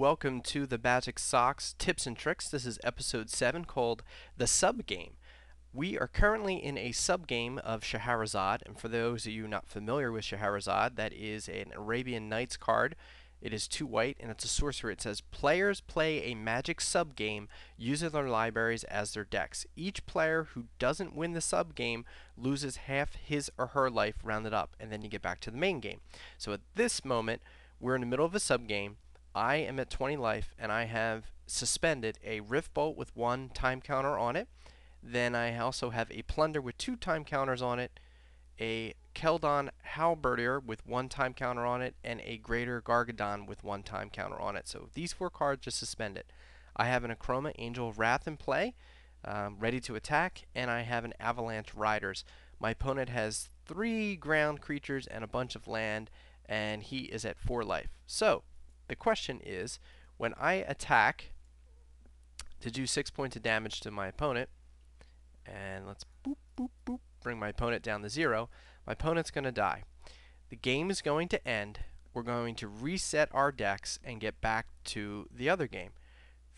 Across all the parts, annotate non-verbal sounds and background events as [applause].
welcome to the Magic Socks Tips and Tricks. This is episode 7 called The Sub Game. We are currently in a sub game of Scheherazade, and for those of you not familiar with Scheherazade, that is an Arabian Nights card. It is two white and it's a sorcerer. It says players play a magic sub game using their libraries as their decks. Each player who doesn't win the sub game loses half his or her life rounded up, and then you get back to the main game. So at this moment, we're in the middle of a sub game. I am at 20 life and I have suspended a rift bolt with one time counter on it. Then I also have a plunder with two time counters on it, a Keldon Halberdier with one time counter on it, and a Greater Gargadon with one time counter on it. So these four cards just suspend it. I have an Achroma Angel of Wrath in play, um, ready to attack, and I have an Avalanche Riders. My opponent has three ground creatures and a bunch of land, and he is at four life. So the question is, when I attack to do 6 points of damage to my opponent, and let's boop, boop, boop, bring my opponent down to 0, my opponent's going to die. The game is going to end. We're going to reset our decks and get back to the other game.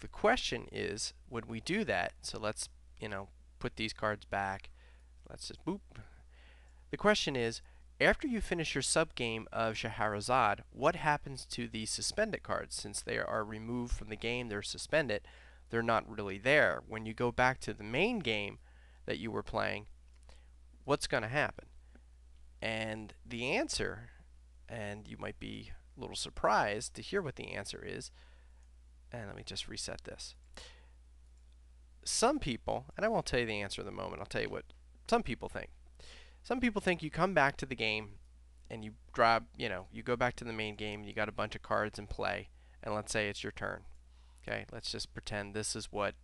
The question is, when we do that? So let's, you know, put these cards back. Let's just boop. The question is, after you finish your subgame of Scheherazade, what happens to the suspended cards? Since they are removed from the game, they're suspended, they're not really there. When you go back to the main game that you were playing, what's going to happen? And the answer, and you might be a little surprised to hear what the answer is, and let me just reset this. Some people, and I won't tell you the answer at the moment, I'll tell you what some people think. Some people think you come back to the game and you drop you know, you go back to the main game, you got a bunch of cards in play, and let's say it's your turn. Okay, let's just pretend this is what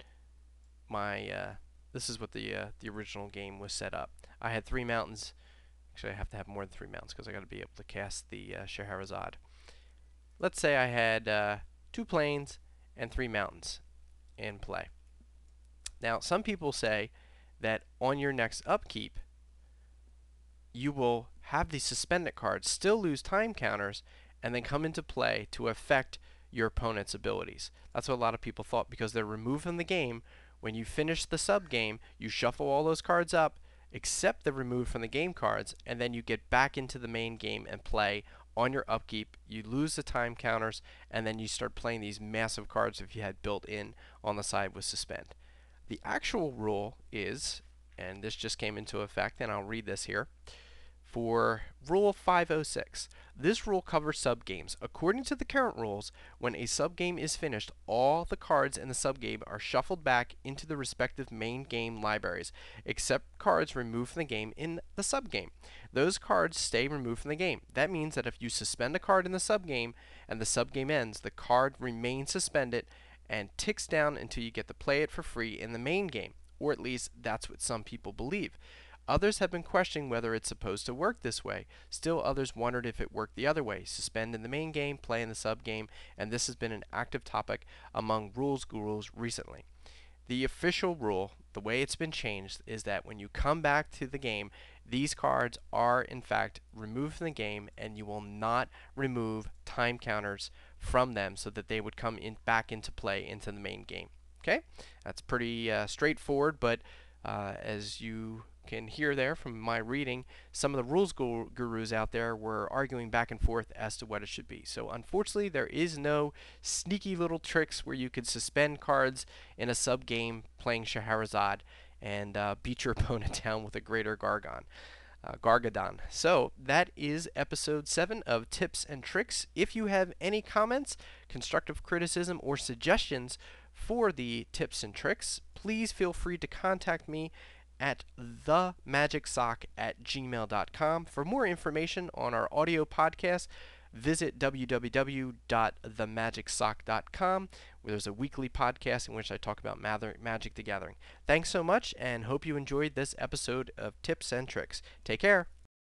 my uh, this is what the uh, the original game was set up. I had three mountains. Actually, I have to have more than three mountains because I got to be able to cast the uh, Scheherazade. Let's say I had uh, two plains and three mountains in play. Now, some people say that on your next upkeep, you will have these suspended cards still lose time counters and then come into play to affect your opponent's abilities. That's what a lot of people thought because they're removed from the game. When you finish the sub game, you shuffle all those cards up except the removed from the game cards, and then you get back into the main game and play on your upkeep. You lose the time counters, and then you start playing these massive cards if you had built in on the side with suspend. The actual rule is, and this just came into effect, and I'll read this here for Rule 506. This rule covers subgames. According to the current rules, when a subgame is finished, all the cards in the subgame are shuffled back into the respective main game libraries, except cards removed from the game in the subgame. Those cards stay removed from the game. That means that if you suspend a card in the subgame and the subgame ends, the card remains suspended and ticks down until you get to play it for free in the main game, or at least that's what some people believe. Others have been questioning whether it's supposed to work this way. Still others wondered if it worked the other way, suspend in the main game, play in the sub game, and this has been an active topic among rules gurus recently. The official rule, the way it's been changed, is that when you come back to the game, these cards are in fact removed from the game and you will not remove time counters from them so that they would come in back into play into the main game. Okay? That's pretty uh, straightforward, but uh, as you can hear there from my reading, some of the rules gurus out there were arguing back and forth as to what it should be. So unfortunately, there is no sneaky little tricks where you could suspend cards in a sub game playing Scheherazade and uh, [laughs] beat your opponent down with a greater Gargon. Uh, Gargadon. So that is episode 7 of Tips and Tricks. If you have any comments, constructive criticism, or suggestions for the tips and tricks, please feel free to contact me at themagicsock at gmail.com. For more information on our audio podcast, visit www.themagicsock.com, where there's a weekly podcast in which I talk about Magic the Gathering. Thanks so much, and hope you enjoyed this episode of Tips and Tricks. Take care.